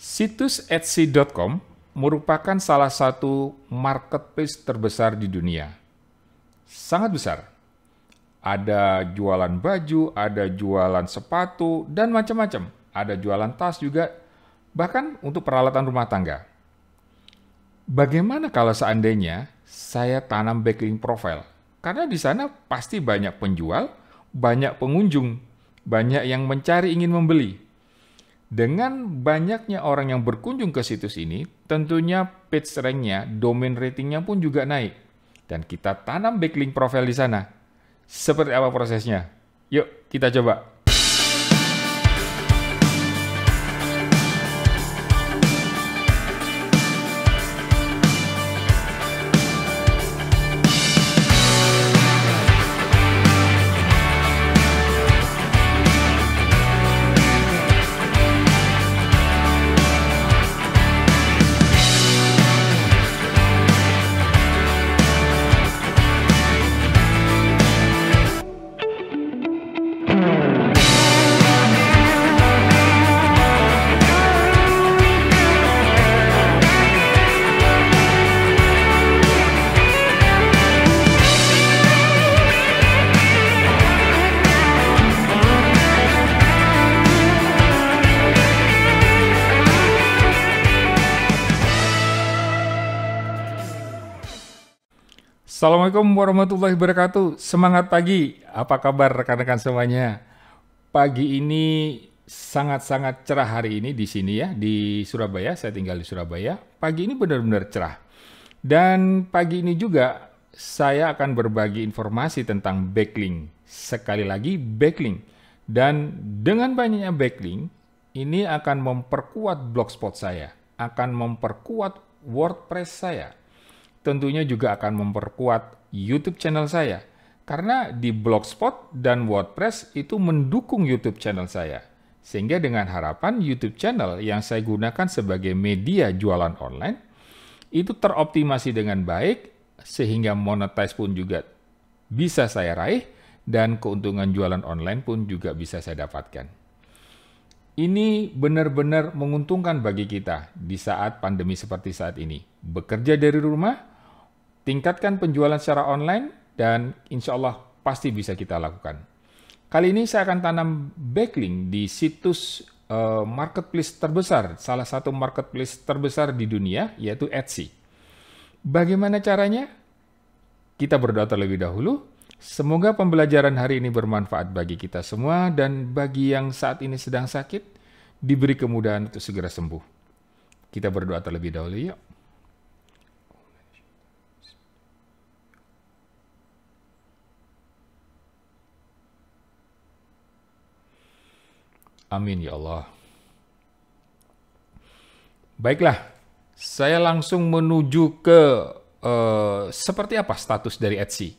Situs Etsy.com merupakan salah satu marketplace terbesar di dunia. Sangat besar. Ada jualan baju, ada jualan sepatu, dan macam-macam. Ada jualan tas juga, bahkan untuk peralatan rumah tangga. Bagaimana kalau seandainya saya tanam backlink profile? Karena di sana pasti banyak penjual, banyak pengunjung, banyak yang mencari ingin membeli dengan banyaknya orang yang berkunjung ke situs ini, tentunya page rank-nya, domain ratingnya pun juga naik. Dan kita tanam backlink profile di sana. Seperti apa prosesnya? Yuk, kita coba. Assalamualaikum warahmatullahi wabarakatuh. Semangat pagi. Apa kabar rekan-rekan semuanya? Pagi ini sangat-sangat cerah hari ini di sini ya, di Surabaya. Saya tinggal di Surabaya. Pagi ini benar-benar cerah. Dan pagi ini juga saya akan berbagi informasi tentang backlink. Sekali lagi backlink. Dan dengan banyaknya backlink, ini akan memperkuat blogspot saya, akan memperkuat WordPress saya, tentunya juga akan memperkuat YouTube channel saya. Karena di Blogspot dan WordPress itu mendukung YouTube channel saya. Sehingga dengan harapan YouTube channel yang saya gunakan sebagai media jualan online, itu teroptimasi dengan baik, sehingga monetize pun juga bisa saya raih, dan keuntungan jualan online pun juga bisa saya dapatkan. Ini benar-benar menguntungkan bagi kita di saat pandemi seperti saat ini. Bekerja dari rumah, Tingkatkan penjualan secara online dan insya Allah pasti bisa kita lakukan. Kali ini saya akan tanam backlink di situs uh, marketplace terbesar, salah satu marketplace terbesar di dunia, yaitu Etsy. Bagaimana caranya? Kita berdoa terlebih dahulu. Semoga pembelajaran hari ini bermanfaat bagi kita semua dan bagi yang saat ini sedang sakit, diberi kemudahan untuk segera sembuh. Kita berdoa terlebih dahulu yuk. Amin ya Allah. Baiklah, saya langsung menuju ke uh, seperti apa status dari Etsy.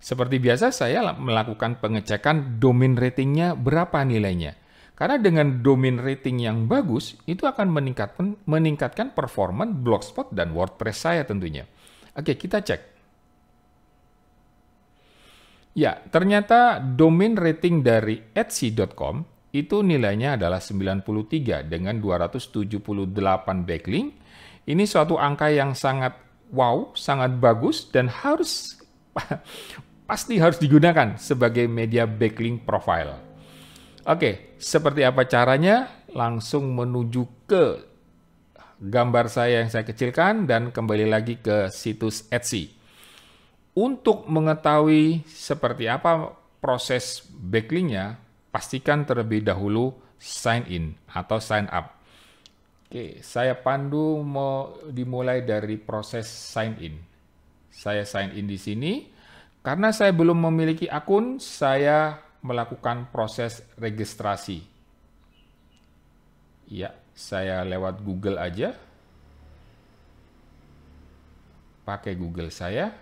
Seperti biasa saya melakukan pengecekan domain ratingnya berapa nilainya. Karena dengan domain rating yang bagus, itu akan meningkatkan, meningkatkan performa Blogspot dan WordPress saya tentunya. Oke, kita cek. Ya, ternyata domain rating dari Etsy.com itu nilainya adalah 93 dengan 278 backlink. Ini suatu angka yang sangat wow, sangat bagus dan harus pasti harus digunakan sebagai media backlink profile. Oke, seperti apa caranya? Langsung menuju ke gambar saya yang saya kecilkan dan kembali lagi ke situs Etsy. Untuk mengetahui seperti apa proses backlinknya, pastikan terlebih dahulu sign in atau sign up. Oke, saya pandu mau dimulai dari proses sign in. Saya sign in di sini. Karena saya belum memiliki akun, saya melakukan proses registrasi. Ya, saya lewat Google aja. Pakai Google saya.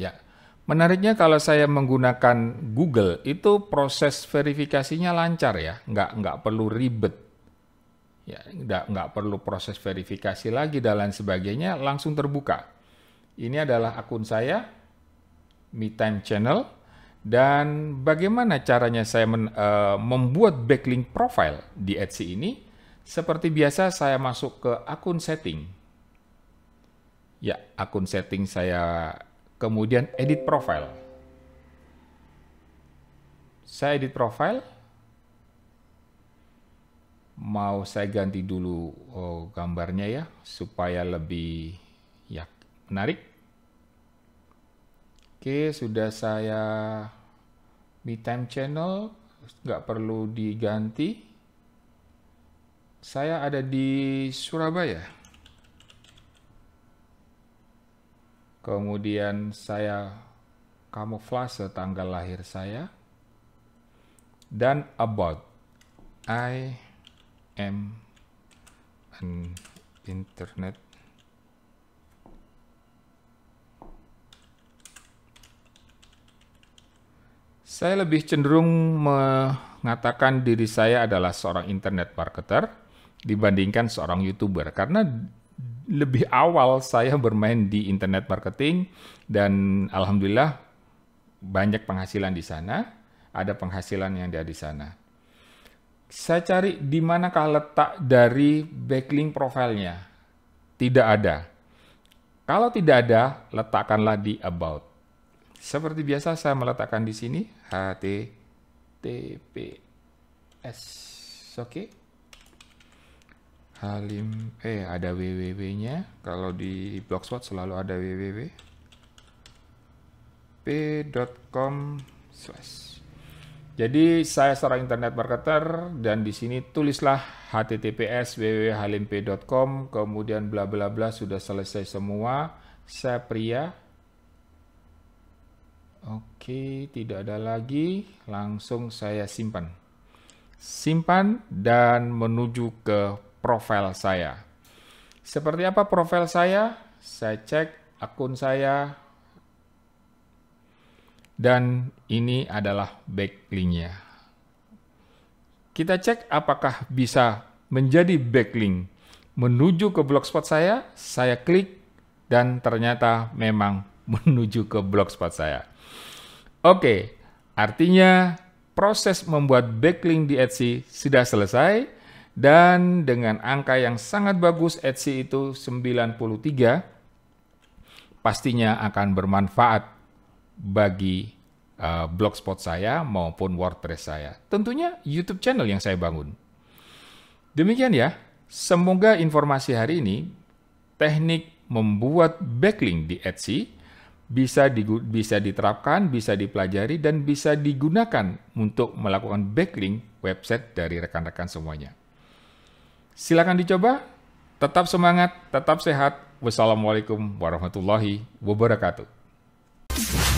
Ya. Menariknya kalau saya menggunakan Google itu proses verifikasinya lancar ya, nggak nggak perlu ribet, ya nggak nggak perlu proses verifikasi lagi dan lain sebagainya, langsung terbuka. Ini adalah akun saya, Me Time Channel, dan bagaimana caranya saya men, e, membuat backlink profile di Etsy ini? Seperti biasa saya masuk ke akun setting. Ya, akun setting saya kemudian edit profile. Saya edit profile, mau saya ganti dulu oh, gambarnya ya, supaya lebih ya menarik. Oke, sudah saya di time channel, nggak perlu diganti. Saya ada di Surabaya. kemudian saya kamuflase tanggal lahir saya, dan about. I am an internet Saya lebih cenderung mengatakan diri saya adalah seorang internet marketer dibandingkan seorang YouTuber karena lebih awal saya bermain di internet marketing dan alhamdulillah banyak penghasilan di sana, ada penghasilan yang ada di sana. Saya cari di manakah letak dari backlink profilnya. Tidak ada. Kalau tidak ada, letakkanlah di about. Seperti biasa saya meletakkan di sini https. Oke. Okay? Halim eh ada www-nya. Kalau di Blogspot selalu ada www. p.com slash. Jadi saya seorang internet marketer dan di sini tulislah https www.halimp.com kemudian bla bla bla sudah selesai semua. Saya pria. Oke, tidak ada lagi. Langsung saya simpan. Simpan dan menuju ke profil saya. Seperti apa profil saya? Saya cek akun saya dan ini adalah backlinknya. Kita cek apakah bisa menjadi backlink menuju ke blogspot saya. Saya klik dan ternyata memang menuju ke blogspot saya. Oke, artinya proses membuat backlink di Etsy sudah selesai dan dengan angka yang sangat bagus Etsy itu 93 pastinya akan bermanfaat bagi uh, blogspot saya maupun WordPress saya. Tentunya YouTube channel yang saya bangun. Demikian ya, semoga informasi hari ini teknik membuat backlink di Etsy bisa di, bisa diterapkan, bisa dipelajari dan bisa digunakan untuk melakukan backlink website dari rekan-rekan semuanya. Silakan dicoba. Tetap semangat, tetap sehat. Wassalamualaikum warahmatullahi wabarakatuh.